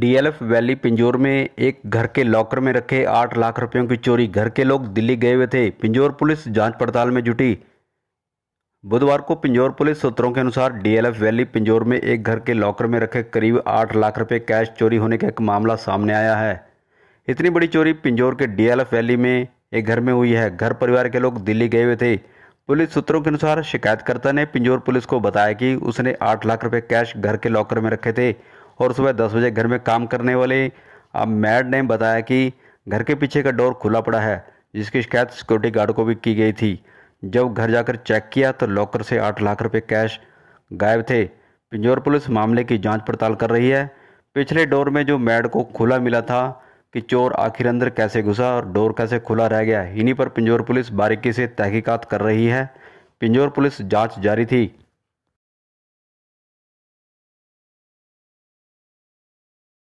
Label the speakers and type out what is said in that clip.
Speaker 1: DLF valley Pinjore में एक घर के लॉकर में रखे आठ लाख रुपयों की चोरी घर के लोग दिल्ली गए हुए थे पिंजौर पुलिस जांच पड़ताल में जुटी बुधवार को पिंजौर पुलिस सूत्रों के अनुसार डीएलएफ वैली पिंजौर में एक घर के लॉकर में रखे करीब आठ लाख रुपये कैश चोरी होने का एक मामला सामने आया है इतनी बड़ी चोरी पिंजौर के डीएलएफ वैली में एक घर में हुई है घर परिवार के लोग दिल्ली गए हुए थे पुलिस सूत्रों के अनुसार शिकायतकर्ता ने पिंजौर पुलिस को बताया कि उसने आठ लाख रुपए कैश घर के लॉकर में रखे थे और सुबह दस बजे घर में काम करने वाले अब मैड ने बताया कि घर के पीछे का डोर खुला पड़ा है जिसकी शिकायत सिक्योरिटी गार्ड को भी की गई थी जब घर जाकर चेक किया तो लॉकर से आठ लाख रुपए कैश गायब थे पिंजौर पुलिस मामले की जांच पड़ताल कर रही है पिछले डोर में जो मैड को खुला मिला था कि चोर आखिर अंदर कैसे घुसा और डोर कैसे खुला रह गया इन्हीं पर पिंजौर पुलिस बारीकी से तहकीकात कर रही है पिंजौर पुलिस जांच
Speaker 2: जारी थी